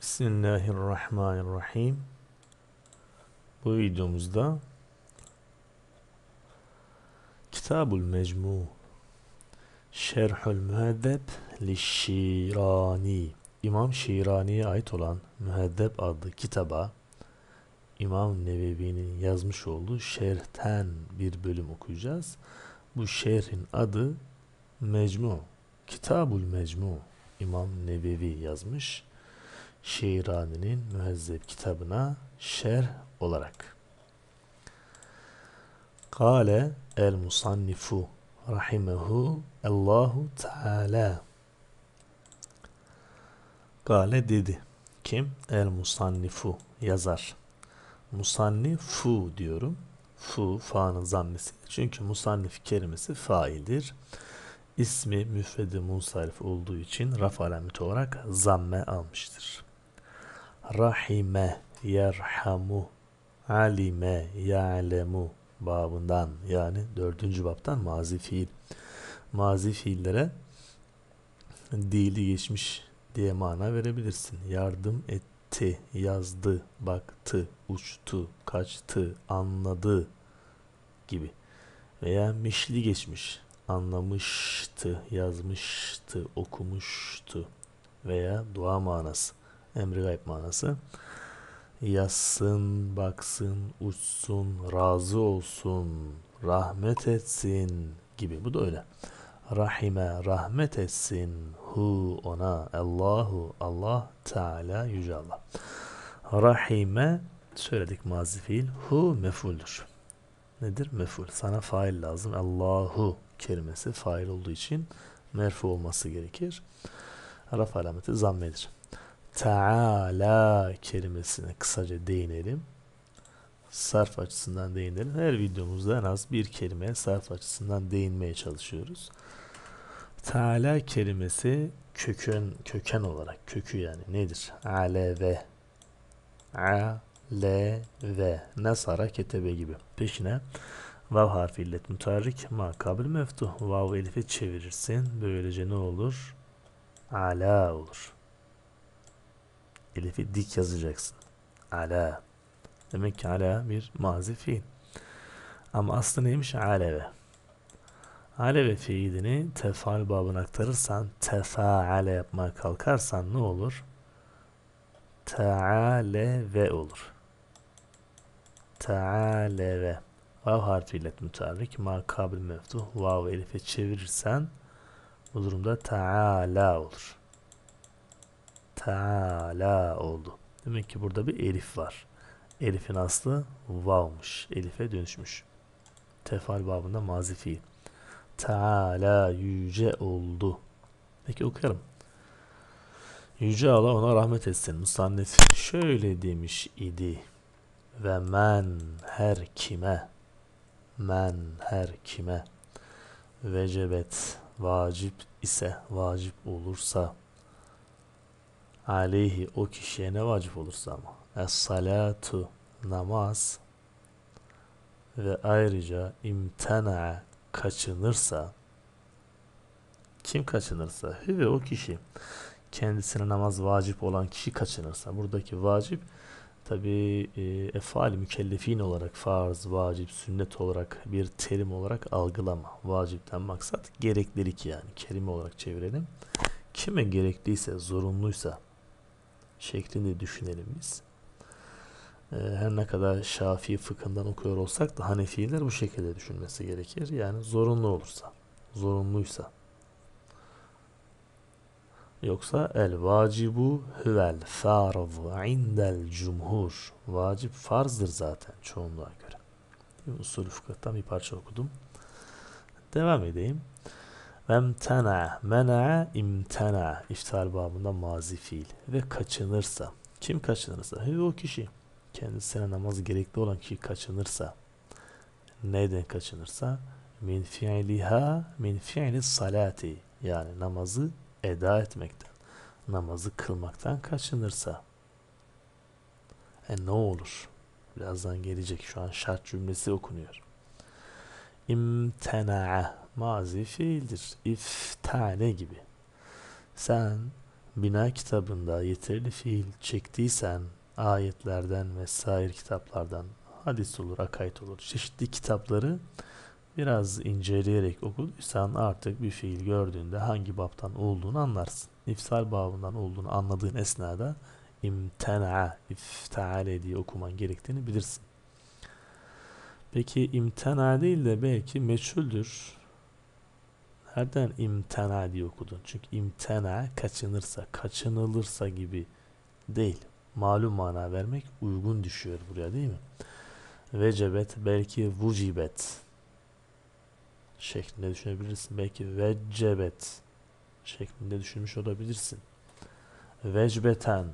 Bismillahirrahmanirrahim. Bu videomuzda Kitabul Mecmu Şerhül Müheddeb Lişirani İmam Şirani'ye ait olan Müheddeb adlı kitaba İmam Nevevi'nin yazmış olduğu şerhten bir bölüm okuyacağız. Bu şerhin adı Mecmu. Kitabul Mecmu. İmam Nevevi yazmış. Şirani'nin mühezzeb kitabına şerh olarak. Kale el musannifu rahimehu Allahu Teala. Kale dedi. Kim? El musannifu yazar. Musannifu diyorum. Fu, fa'nın zammesi. Çünkü musannif kelimesi faildir. İsmi müfredi munsarif olduğu için raf alameti olarak zamme almıştır rahime yerhamu alime ya'lemu babından yani dördüncü baptan mazi fiil. Mazi fiillere dili geçmiş diye mana verebilirsin. Yardım etti, yazdı, baktı, uçtu, kaçtı, anladı gibi. Veya mişli geçmiş. Anlamıştı, yazmıştı, okumuştu veya dua manası. Emri gayb manası. Yazsın, baksın, uçsun, razı olsun, rahmet etsin gibi. Bu da öyle. Rahime rahmet etsin. Hu ona. Allahu Allah. Teala yüce Allah. Rahime söyledik mazi fiil. Hu mefuldür. Nedir? Meful. Sana fail lazım. Allahu kelimesi fail olduğu için merfu olması gerekir. Raf alameti zammedir. Teala kelimesine kısaca değinelim. Sarf açısından değinelim. Her videomuzda en az bir kelime sarf açısından değinmeye çalışıyoruz. Teala kelimesi köken köken olarak kökü yani nedir? Aleve a l ve nasara ketebe gibi. Peşine vav harfi illet mutarrik ma kabil meftuh vav elife çevirirsin. Böylece ne olur? Ala olur. Elif'i dik yazacaksın. Ala. Demek ki ala bir mazi fiil. Ama aslı neymiş? Aleve. Aleve fiilini tefal babına aktarırsan, tefaale yapmaya kalkarsan ne olur? ve olur. Tealeve. Vav harfiyle mütarrik, ma kabil meftuh, vav elife çevirirsen bu durumda taala olur. Teala oldu. Demek ki burada bir elif var. Elif'in aslı vavmış. Elif'e dönüşmüş. Tefal babında mazi fiil. Teala yüce oldu. Peki okuyalım. Yüce Allah ona rahmet etsin. Musannef şöyle demiş idi. Ve men her kime men her kime vecebet vacip ise vacip olursa aleyhi o kişiye ne vacip olursa ama es salatu namaz ve ayrıca imtena kaçınırsa kim kaçınırsa ve o kişi kendisine namaz vacip olan kişi kaçınırsa buradaki vacip tabi e, efali mükellefin olarak farz, vacip, sünnet olarak bir terim olarak algılama. Vacipten maksat gereklilik yani kelime olarak çevirelim. Kime gerekliyse, zorunluysa şeklinde düşünelim biz. Ee, her ne kadar Şafii fıkhından okuyor olsak da Hanefiler bu şekilde düşünmesi gerekir. Yani zorunlu olursa, zorunluysa. Yoksa el vacibu huvel farzu indel cumhur. Vacip farzdır zaten çoğunluğa göre. Usulü fıkıhtan bir parça okudum. Devam edeyim. Vemtena, mena, imtena. İftar babında mazi fiil. Ve kaçınırsa. Kim kaçınırsa? He, o kişi. Kendisine namaz gerekli olan kişi kaçınırsa. neden kaçınırsa? Min fiiliha, min fiili salati. Yani namazı eda etmekten. Namazı kılmaktan kaçınırsa. E ne olur? Birazdan gelecek. Şu an şart cümlesi okunuyor. İmtena'a mazi fiildir. İftane gibi. Sen bina kitabında yeterli fiil çektiysen ayetlerden ve sair kitaplardan hadis olur, akayt olur. Çeşitli kitapları biraz inceleyerek okuduysan artık bir fiil gördüğünde hangi baptan olduğunu anlarsın. İfsal babından olduğunu anladığın esnada imtena, ifteale diye okuman gerektiğini bilirsin. Peki imtena değil de belki meçhuldür. Nereden imtena diye okudun? Çünkü imtena kaçınırsa, kaçınılırsa gibi değil. Malum mana vermek uygun düşüyor buraya değil mi? Vecebet belki vucibet şeklinde düşünebilirsin. Belki vecebet şeklinde düşünmüş olabilirsin. Vecbeten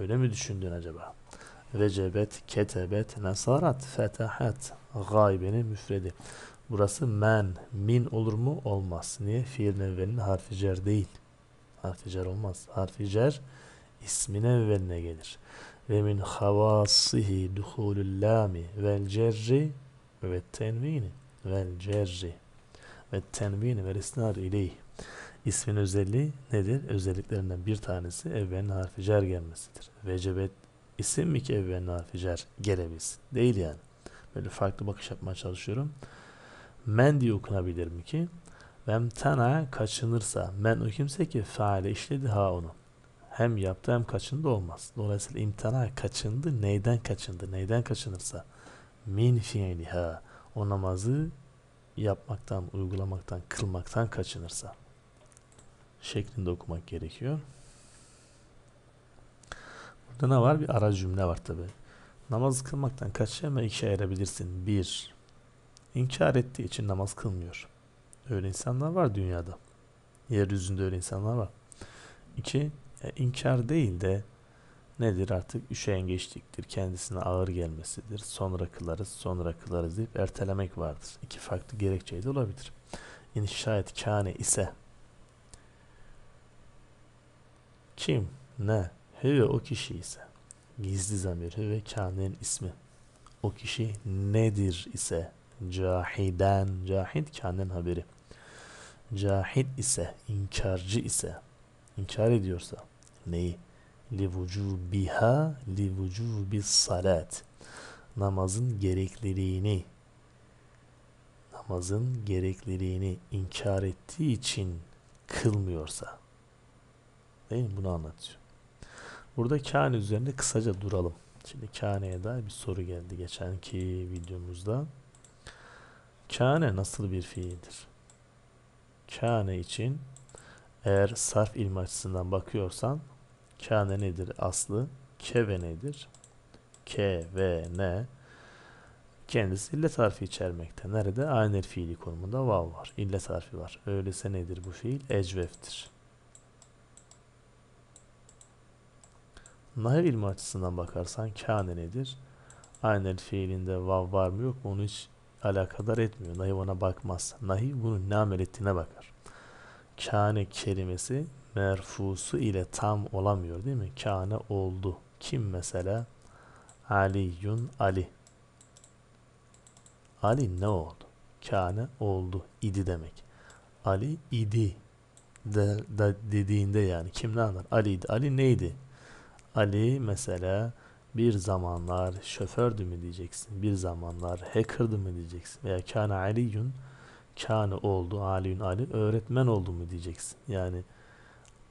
öyle mi düşündün acaba? Vecebet, ketebet, nasarat fetahat, gaybenin müfredi. Burası men, min olur mu? Olmaz. Niye? Fiil evvelinin harfi cer değil. Harfi cer olmaz. Harfi cer ismin evveline gelir. Ve min havasihi duhulul lami vel cerri ve tenvini vel cerri ve tenvini ve isnar ileyh. İsmin özelliği nedir? Özelliklerinden bir tanesi evvelin harfi cer gelmesidir. Vecebet isim mi ki evvelin harfi cer gelebilsin? Değil yani. Böyle farklı bakış yapmaya çalışıyorum men diye okunabilir mi ki? Vemtena kaçınırsa. Men o kimse ki faile işledi ha onu. Hem yaptı hem kaçındı olmaz. Dolayısıyla imtana kaçındı. Neyden kaçındı? Neyden kaçınırsa? Min fiiliha. O namazı yapmaktan, uygulamaktan, kılmaktan kaçınırsa. Şeklinde okumak gerekiyor. Burada ne var? Bir ara cümle var tabi. Namazı kılmaktan kaçacağım ve ikiye ayırabilirsin. Bir, inkar ettiği için namaz kılmıyor. Öyle insanlar var dünyada. Yeryüzünde öyle insanlar var. İki, e, inkar değil de nedir artık üşengeçliktir, kendisine ağır gelmesidir, sonra kılarız, sonra kılarız deyip ertelemek vardır. İki farklı gerekçe de olabilir. İnşaat şayet kâne ise kim, ne, hüve o kişi ise gizli zamir hüve kâne'nin ismi o kişi nedir ise Cahiden. Cahid kendin haberi. Cahid ise, inkarcı ise, inkar ediyorsa neyi? Li vücubiha li vücubi salat. Namazın gerekliliğini namazın gerekliliğini inkar ettiği için kılmıyorsa değil mi? Bunu anlatıyor. Burada kâne üzerinde kısaca duralım. Şimdi kâneye dair bir soru geldi geçenki videomuzda. Kâne nasıl bir fiildir? Kâne için eğer sarf ilmi açısından bakıyorsan kâne nedir aslı? Keve nedir? Ke Kendisi illet harfi içermekte. Nerede? Aynel fiili konumunda vav var. İllet harfi var. Öyleyse nedir bu fiil? Ecveftir. Nahiv ilmi açısından bakarsan kâne nedir? Aynel fiilinde vav var mı yok mu onu hiç alakadar etmiyor. Nahi ona bakmaz. Nahi bunun ne amel ettiğine bakar. Kâne kelimesi merfusu ile tam olamıyor değil mi? Kâne oldu. Kim mesela? Aliyun Ali. Ali ne oldu? Kâne oldu. İdi demek. Ali idi de, de dediğinde yani kim ne anlar? Ali idi. Ali neydi? Ali mesela bir zamanlar şofördü mü diyeceksin. Bir zamanlar hackerdı mı diyeceksin. Veya kâne aliyun kâne oldu. Aliyun ali öğretmen oldu mu diyeceksin. Yani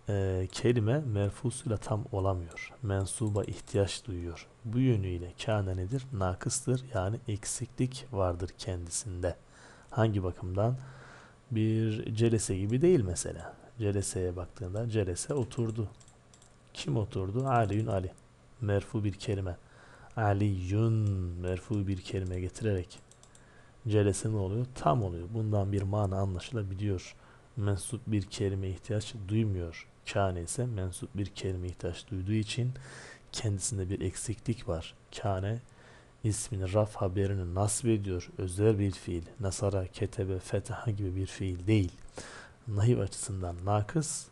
e, kelime merfusuyla tam olamıyor. Mensuba ihtiyaç duyuyor. Bu yönüyle kâne nedir? Nakıstır. Yani eksiklik vardır kendisinde. Hangi bakımdan? Bir celese gibi değil mesela. Celeseye baktığında celese oturdu. Kim oturdu? Ali Yun Ali merfu bir kelime. Aliyun merfu bir kelime getirerek celese ne oluyor? Tam oluyor. Bundan bir mana anlaşılabiliyor. Mensup bir kelime ihtiyaç duymuyor. Kâne ise mensup bir kelime ihtiyaç duyduğu için kendisinde bir eksiklik var. Kâne ismini raf haberini nasip ediyor. Özel bir fiil. Nasara, ketebe, fetaha gibi bir fiil değil. Nahiv açısından nakıs,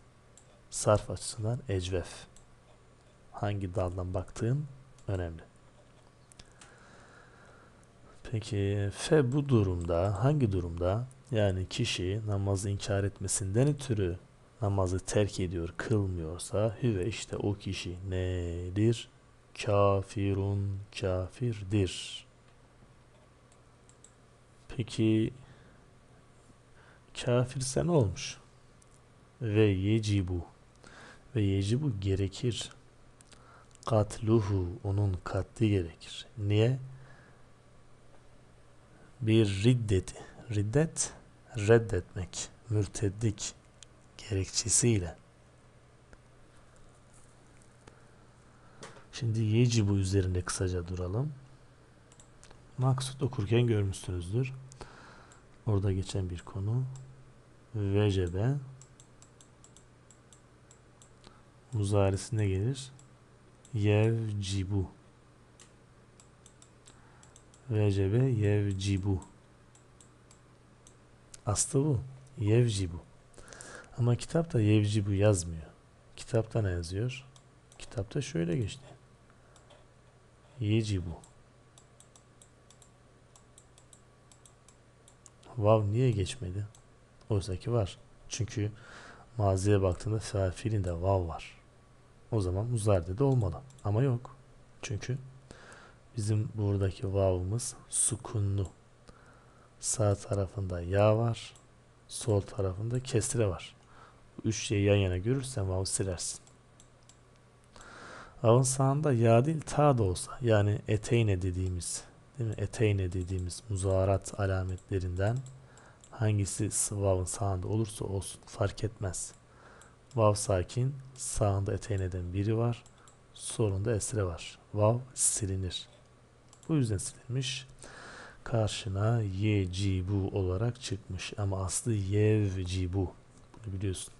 sarf açısından ecvef hangi daldan baktığın önemli. Peki fe bu durumda hangi durumda yani kişi namazı inkar etmesinden ötürü namazı terk ediyor, kılmıyorsa hüve işte o kişi nedir? Kafirun kafirdir. Peki kafirse ne olmuş? Ve yecibu. Ve yecibu gerekir katluhu onun katli gerekir. Niye? Bir riddeti, riddet reddetmek, mürteddik gerekçesiyle. Şimdi yeci bu üzerinde kısaca duralım. Maksut okurken görmüşsünüzdür. Orada geçen bir konu. Vecebe muzarisine gelir yevcibu vecebe yevcibu aslı bu yevcibu ama kitapta yevcibu yazmıyor kitapta ne yazıyor kitapta şöyle geçti yecibu vav niye geçmedi oysaki var çünkü maziye baktığında fiilinde vav var o zaman muzarde de olmalı. Ama yok. Çünkü bizim buradaki vav'ımız sukunlu. Sağ tarafında yağ var. Sol tarafında kesire var. Üç şeyi yan yana görürsen vav'ı silersin. Vav'ın sağında yağ değil ta da olsa yani eteyne dediğimiz değil mi? Eteyne dediğimiz muzarat alametlerinden hangisi vav'ın sağında olursa olsun fark etmez. Vav sakin. Sağında eteğineden biri var. Solunda esre var. Vav silinir. Bu yüzden silinmiş. Karşına ye cibu olarak çıkmış. Ama aslı yev cibu. Bunu biliyorsun.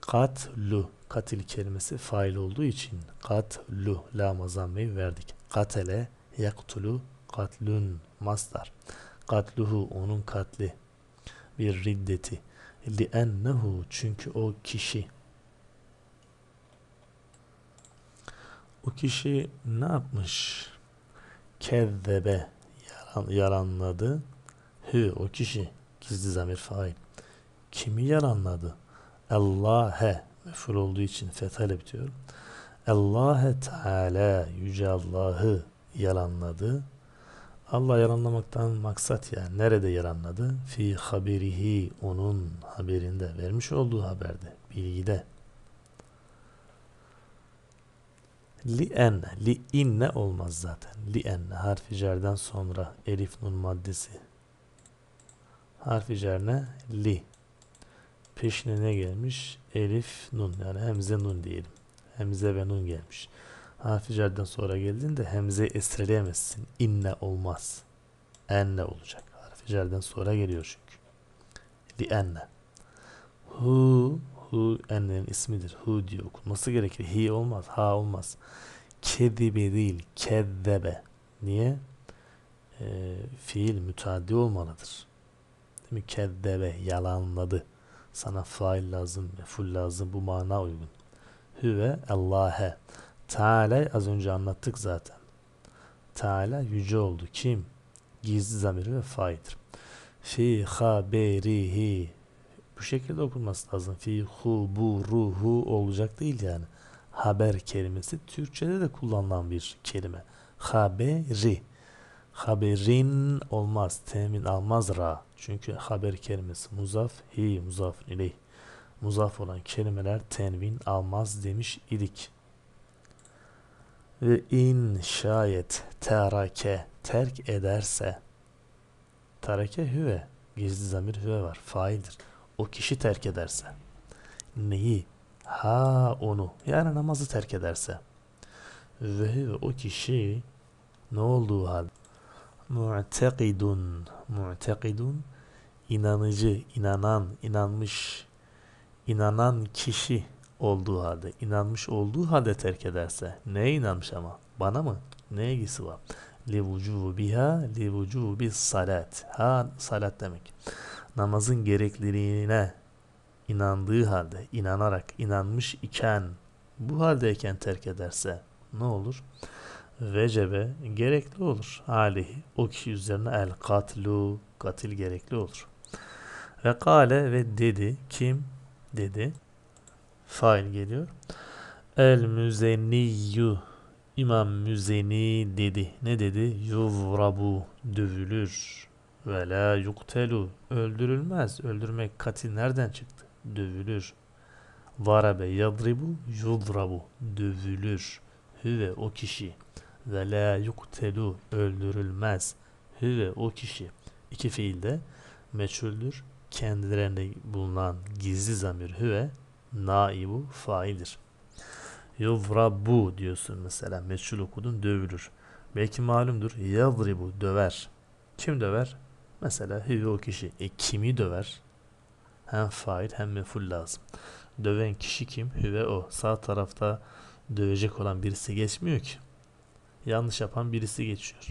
Katlu. Katil kelimesi fail olduğu için katlu la mazammeyi verdik. Katele yaktulu katlun mastar. Katluhu onun katli. Bir riddeti لِأَنَّهُ Çünkü o kişi o kişi ne yapmış? Kezzebe yalan, yalanladı. Hı o kişi gizli zamir fail. Kimi yalanladı? Allah'e meful olduğu için fethale bitiyor. Allah'e Teala yüce Allah'ı yalanladı. Allah yaranlamaktan maksat yani nerede yaranladı? Fi habirihi onun haberinde vermiş olduğu haberde, bilgide. Li enne, li inne olmaz zaten. Li enne harfi cerden sonra elif nun maddesi. Harfi cerne li. Peşine ne gelmiş? Elif nun yani hemze nun diyelim. Hemze ve nun gelmiş. Hatice'den sonra geldiğinde hemzeyi esreleyemezsin. İnne olmaz. Enne olacak. Harfi sonra geliyor çünkü. Li enne. Hu, hu ennenin ismidir. Hu diye okunması gerekir. Hi olmaz, ha olmaz. Kedibe değil, keddebe. Niye? E, fiil müteaddi olmalıdır. Değil mi? Keddebe, yalanladı. Sana fail lazım, full lazım. Bu mana uygun. Hüve Allah'e. Teala az önce anlattık zaten. Teala yüce oldu. Kim? Gizli zamiri ve faidir. Fi haberihi bu şekilde okunması lazım. Fi hu bu ruhu olacak değil yani. Haber kelimesi Türkçede de kullanılan bir kelime. Haberi. Haberin olmaz. Temin almaz ra. Çünkü haber kelimesi muzaf hi muzaf ileyh. Muzaf olan kelimeler tenvin almaz demiş idik. Ve in şayet terake terk ederse terake hüve gizli zamir hüve var faildir. O kişi terk ederse neyi? Ha onu yani namazı terk ederse ve o kişi ne olduğu halde mu'tekidun mu'tekidun inanıcı, inanan, inanmış, inanan kişi olduğu halde, inanmış olduğu halde terk ederse, neye inanmış ama? Bana mı? Ne ilgisi var? Li biha li bir salat. Ha salat demek. Namazın gerekliliğine inandığı halde, inanarak, inanmış iken, bu haldeyken terk ederse ne olur? Vecebe gerekli olur. Alihi o kişi üzerine el katlu katil gerekli olur. Ve kale ve dedi kim dedi fail geliyor. El müzeniyyu İmam Müzeni dedi. Ne dedi? Yuvrabu dövülür. Ve la yuktelu öldürülmez. Öldürmek katil nereden çıktı? Dövülür. Varabe yadribu yudrabu dövülür. Hüve o kişi. Ve la yuktelu öldürülmez. Hüve o kişi. İki fiilde meçhuldür. Kendilerinde bulunan gizli zamir hüve naibu faildir. Yuvrabu diyorsun mesela. Meçhul okudun dövülür. Belki malumdur. Yadribu döver. Kim döver? Mesela hüve o kişi. E kimi döver? Hem fail hem meful lazım. Döven kişi kim? Hüve o. Sağ tarafta dövecek olan birisi geçmiyor ki. Yanlış yapan birisi geçiyor.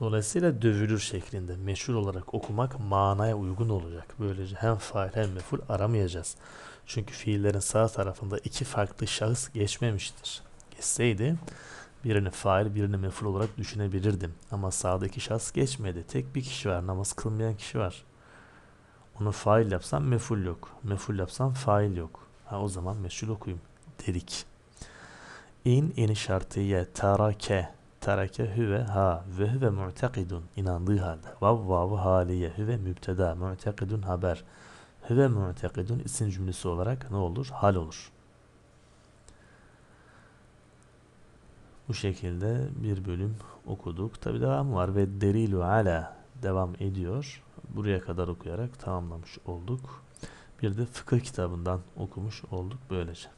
Dolayısıyla dövülür şeklinde meşhur olarak okumak manaya uygun olacak. Böylece hem fail hem meful aramayacağız. Çünkü fiillerin sağ tarafında iki farklı şahıs geçmemiştir. Geçseydi birini fail birini meful olarak düşünebilirdim. Ama sağdaki şahıs geçmedi. Tek bir kişi var. Namaz kılmayan kişi var. Onu fail yapsam meful yok. Meful yapsam fail yok. Ha o zaman meşhur okuyayım dedik. İn ini şartiye tarake tereke hüve ha ve hüve mu'tekidun inandığı halde vav vav haliye hüve mübteda mu'tekidun haber Hüve mu'tekidun isim cümlesi olarak ne olur? Hal olur. Bu şekilde bir bölüm okuduk. Tabi devam var ve derilu ala devam ediyor. Buraya kadar okuyarak tamamlamış olduk. Bir de fıkıh kitabından okumuş olduk böylece.